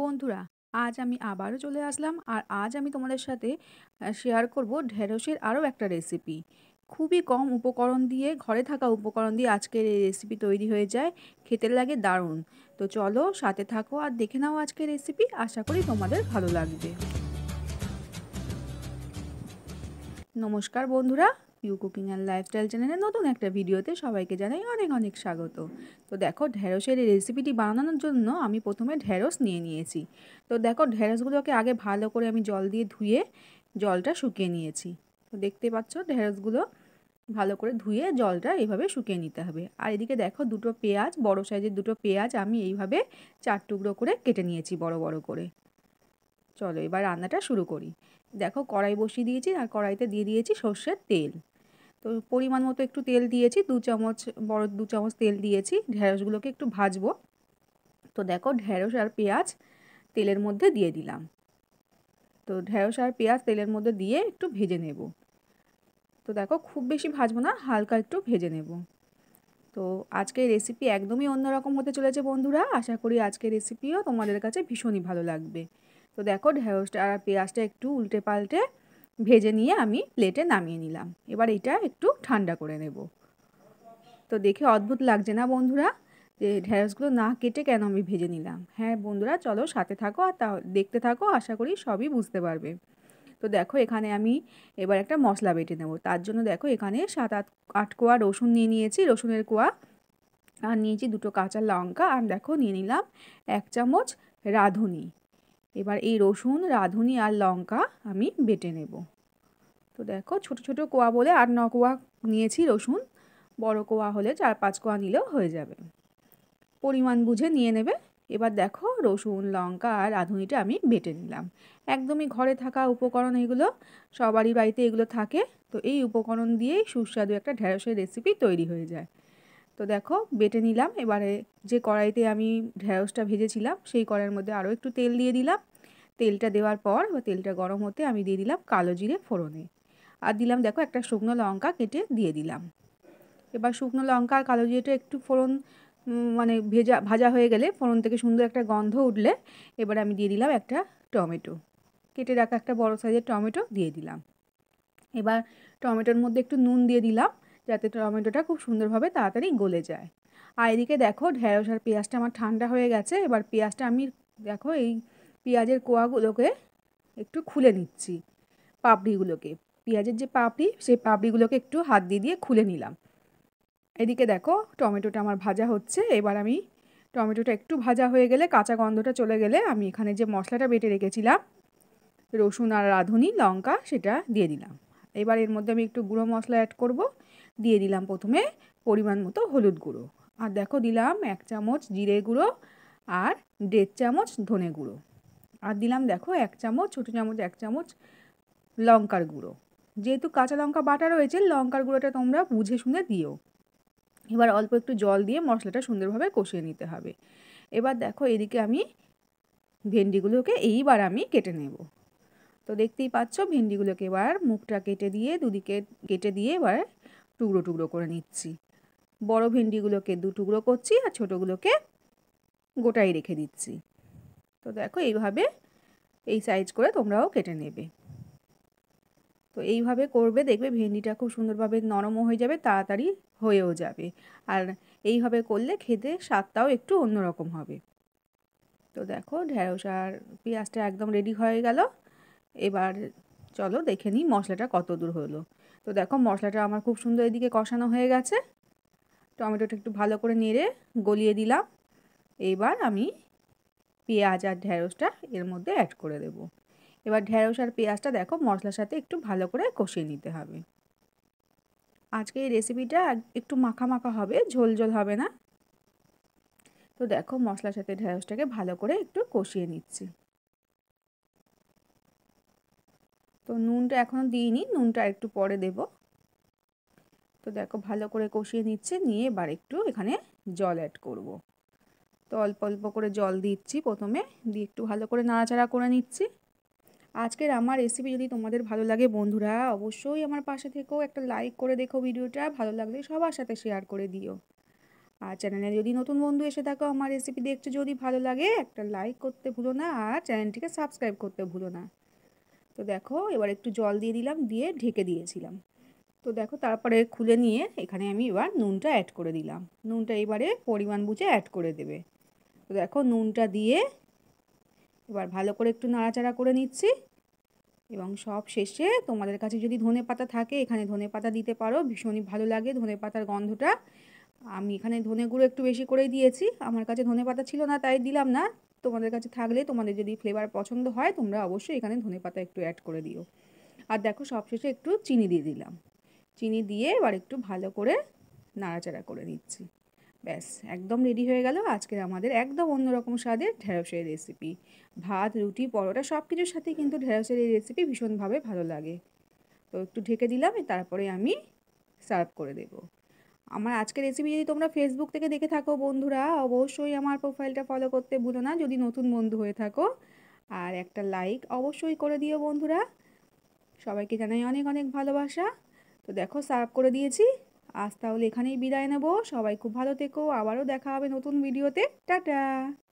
বন্ধুরা আজ আমি আবারও চলে আসলাম আর আজ আমি তোমাদের সাথে শেয়ার করব ঢেঁড়সের আরও একটা রেসিপি খুবই কম উপকরণ দিয়ে ঘরে থাকা উপকরণ দিয়ে আজকের এই রেসিপি তৈরি হয়ে যায় খেতে লাগে দারুণ তো চলো সাথে থাকো আর দেখে নাও আজকের রেসিপি আশা করি তোমাদের ভালো লাগবে নমস্কার বন্ধুরা পিউ কুকিং অ্যান্ড লাইফস্টাইল চ্যানেলের নতুন একটা ভিডিওতে সবাইকে জানাই অনেক অনেক স্বাগত তো দেখো ঢ্যাঁড়সের এই রেসিপিটি বানানোর জন্য আমি প্রথমে ঢেঁড়স নিয়ে নিয়েছি তো দেখো ঢেঁড়সগুলোকে আগে ভালো করে আমি জল দিয়ে ধুয়ে জলটা শুকিয়ে নিয়েছি তো দেখতে পাচ্ছ ঢেঁড়সগুলো ভালো করে ধুয়ে জলটা এইভাবে শুকিয়ে নিতে হবে আর এদিকে দেখো দুটো পেঁয়াজ বড় সাইজের দুটো পেঁয়াজ আমি এইভাবে চার টুকরো করে কেটে নিয়েছি বড় বড় করে চলো এবার রান্নাটা শুরু করি দেখো কড়াই বসিয়ে দিয়েছি আর কড়াইতে দিয়ে দিয়েছি সর্ষের তেল তো পরিমাণ মতো একটু তেল দিয়েছি দু চামচ বড় দু চামচ তেল দিয়েছি ঢেঁড়শগুলোকে একটু ভাজবো তো দেখো ঢ্যাঁড়স আর পেঁয়াজ তেলের মধ্যে দিয়ে দিলাম তো ঢ্যাঁড়স আর পেঁয়াজ তেলের মধ্যে দিয়ে একটু ভেজে নেব তো দেখো খুব বেশি ভাজবো না হালকা একটু ভেজে নেব তো আজকের রেসিপি একদমই অন্যরকম হতে চলেছে বন্ধুরা আশা করি আজকের রেসিপিও তোমাদের কাছে ভীষণই ভালো লাগবে তো দেখো ঢ্যাঁড়সটা আর পেঁয়াজটা একটু উল্টে পাল্টে ভেজে নিয়ে আমি প্লেটে নামিয়ে নিলাম এবার এটা একটু ঠান্ডা করে নেব তো দেখে অদ্ভুত লাগছে না বন্ধুরা যে ঢেঁড়সগুলো না কেটে কেন আমি ভেজে নিলাম হ্যাঁ বন্ধুরা চলো সাথে থাকো আর তা দেখতে থাকো আশা করি সবই বুঝতে পারবে তো দেখো এখানে আমি এবার একটা মশলা বেটে নেব তার জন্য দেখো এখানে সাত আট আট কোয়া রসুন নিয়ে নিয়েছি রসুনের কোয়া আর নিয়েছি দুটো কাঁচা লঙ্কা আর দেখো নিয়ে নিলাম এক চামচ রাঁধুনি এবার এই রসুন রাঁধুনি আর লঙ্কা আমি বেটে নেব তো দেখো ছোট ছোট কোয়া বলে আর ন কোয়া নিয়েছি রসুন বড় কোয়া হলে চার পাঁচ কোয়া নিলেও হয়ে যাবে পরিমাণ বুঝে নিয়ে নেবে এবার দেখো রসুন লঙ্কা আর রাঁধুনিটা আমি বেটে নিলাম একদমই ঘরে থাকা উপকরণ এগুলো সবারই বাড়িতে এগুলো থাকে তো এই উপকরণ দিয়েই সুস্বাদু একটা ঢেঁড়সের রেসিপি তৈরি হয়ে যায় তো দেখো বেটে নিলাম এবারে যে কড়াইতে আমি ঢেঁড়সটা ভেজেছিলাম সেই কড়াইয়ের মধ্যে আরও একটু তেল দিয়ে দিলাম তেলটা দেওয়ার পর বা তেলটা গরম হতে আমি দিয়ে দিলাম কালো জিরে ফোড়নে আর দিলাম দেখো একটা শুকনো লঙ্কা কেটে দিয়ে দিলাম এবার শুকনো লঙ্কা আর কালো জিরেটা একটু ফোড়ন মানে ভেজা ভাজা হয়ে গেলে ফোড়ন থেকে সুন্দর একটা গন্ধ উঠলে এবার আমি দিয়ে দিলাম একটা টমেটো কেটে রাখা একটা বড় সাইজের টমেটো দিয়ে দিলাম এবার টমেটোর মধ্যে একটু নুন দিয়ে দিলাম যাতে টমেটোটা খুব সুন্দরভাবে তাড়াতাড়ি গলে যায় আর এদিকে দেখো ঢেঁড়স আর পেঁয়াজটা আমার ঠান্ডা হয়ে গেছে এবার পেঁয়াজটা আমি দেখো এই পেঁয়াজের কোয়াগুলোকে একটু খুলে নিচ্ছি পাপড়িগুলোকে পেঁয়াজের যে পাপড়ি সেই পাপড়িগুলোকে একটু হাত দিয়ে দিয়ে খুলে নিলাম এদিকে দেখো টমেটোটা আমার ভাজা হচ্ছে এবার আমি টমেটোটা একটু ভাজা হয়ে গেলে কাঁচা গন্ধটা চলে গেলে আমি এখানে যে মশলাটা বেটে রেখেছিলাম রসুন আর রাঁধুনি লঙ্কা সেটা দিয়ে দিলাম এবার এর মধ্যে আমি একটু গুঁড়ো মশলা অ্যাড করব দিয়ে দিলাম প্রথমে পরিমাণ মতো হলুদ গুঁড়ো আর দেখো দিলাম এক চামচ জিরে গুঁড়ো আর দেড় চামচ ধনে গুঁড়ো আর দিলাম দেখো এক চামচ ছোটো চামচ এক চামচ লঙ্কার গুঁড়ো যেহেতু কাঁচা লঙ্কা বাটা রয়েছে লঙ্কার গুঁড়োটা তোমরা বুঝে শুনে দিও এবার অল্প একটু জল দিয়ে মশলাটা সুন্দরভাবে কষিয়ে নিতে হবে এবার দেখো এদিকে আমি ভেন্ডিগুলোকে এইবার আমি কেটে নেব তো দেখতেই পাচ্ছ ভেন্ডিগুলোকে এবার মুখটা কেটে দিয়ে দুদিকে কেটে দিয়ে এবার টুকরো টুকরো করে নিচ্ছি বড় ভেন্ডিগুলোকে দু টুকরো করছি আর ছোটোগুলোকে গোটাই রেখে দিচ্ছি তো দেখো এইভাবে এই সাইজ করে তোমরাও কেটে নেবে তো এইভাবে করবে দেখবে ভেন্ডিটা খুব সুন্দরভাবে নরমও হয়ে যাবে তাড়াতাড়ি হয়েও যাবে আর এইভাবে করলে খেতে স্বাদটাও একটু অন্যরকম হবে তো দেখো ঢেঁড়স আর পেঁয়াজটা একদম রেডি হয়ে গেল এবার চলো দেখে নিই মশলাটা কত দূর হলো তো দেখো মশলাটা আমার খুব সুন্দর এদিকে কষানো হয়ে গেছে টমেটোটা একটু ভালো করে নেড়ে গলিয়ে দিলাম এইবার আমি পেঁয়াজ আর ঢেঁড়সটা এর মধ্যে অ্যাড করে দেব এবার ঢ্যাঁড়স আর পেঁয়াজটা দেখো মশলার সাথে একটু ভালো করে কষিয়ে নিতে হবে আজকে এই রেসিপিটা একটু মাখা মাখা হবে ঝোল ঝোল হবে না তো দেখো মশলার সাথে ঢেঁড়সটাকে ভালো করে একটু কষিয়ে নিচ্ছি তো নুনটা এখনও দিইনি নুনটা একটু পরে দেব তো দেখো ভালো করে কষিয়ে নিচ্ছে নিয়ে এবার একটু এখানে জল অ্যাড করব। তো অল্প অল্প করে জল দিচ্ছি প্রথমে দিয়ে একটু ভালো করে নাড়াচাড়া করে নিচ্ছি আজকের আমার রেসিপি যদি তোমাদের ভালো লাগে বন্ধুরা অবশ্যই আমার পাশে থেকেও একটা লাইক করে দেখো ভিডিওটা ভালো লাগলে সবার সাথে শেয়ার করে দিও আর চ্যানেলে যদি নতুন বন্ধু এসে থাকো আমার রেসিপি দেখছো যদি ভালো লাগে একটা লাইক করতে ভুলো না আর চ্যানেলটিকে সাবস্ক্রাইব করতে ভুলো না তো দেখো এবার একটু জল দিয়ে দিলাম দিয়ে ঢেকে দিয়েছিলাম তো দেখো তারপরে খুলে নিয়ে এখানে আমি এবার নুনটা অ্যাড করে দিলাম নুনটা এবারে পরিমাণ বুঝে অ্যাড করে দেবে তো দেখো নুনটা দিয়ে এবার ভালো করে একটু নাড়াচাড়া করে নিচ্ছি এবং সব শেষে তোমাদের কাছে যদি ধনে পাতা থাকে এখানে ধনে পাতা দিতে পারো ভীষণই ভালো লাগে ধনে পাতার গন্ধটা আমি এখানে ধনে গুঁড়ো একটু বেশি করেই দিয়েছি আমার কাছে ধনে পাতা ছিল না তাই দিলাম না তোমাদের কাছে থাকলে তোমাদের যদি ফ্লেভার পছন্দ হয় তোমরা অবশ্যই এখানে ধনে পাতা একটু অ্যাড করে দিও আর দেখো সবশেষে একটু চিনি দিয়ে দিলাম চিনি দিয়ে এবার একটু ভালো করে নাড়াচাড়া করে নিচ্ছি ব্যাস একদম রেডি হয়ে গেল আজকের আমাদের একদম অন্যরকম স্বাদের ঢেঁড়সের রেসিপি ভাত রুটি পরোটা সব কিছুর সাথে কিন্তু ঢেঁড়সের এই রেসিপি ভীষণভাবে ভালো লাগে তো একটু ঢেকে দিলাম তারপরে আমি সার্ভ করে দেবো আমার আজকে রেসিপি যদি তোমরা ফেসবুক থেকে দেখে থাকো বন্ধুরা অবশ্যই আমার প্রোফাইলটা ফলো করতে ভুলো না যদি নতুন বন্ধু হয়ে থাকো আর একটা লাইক অবশ্যই করে দিও বন্ধুরা সবাইকে জানাই অনেক অনেক ভালোবাসা তো দেখো সার্ভ করে দিয়েছি আজ তাহলে এখানেই বিদায় নেবো সবাই খুব ভালো থেকো আবারও দেখা হবে নতুন ভিডিওতে টাটা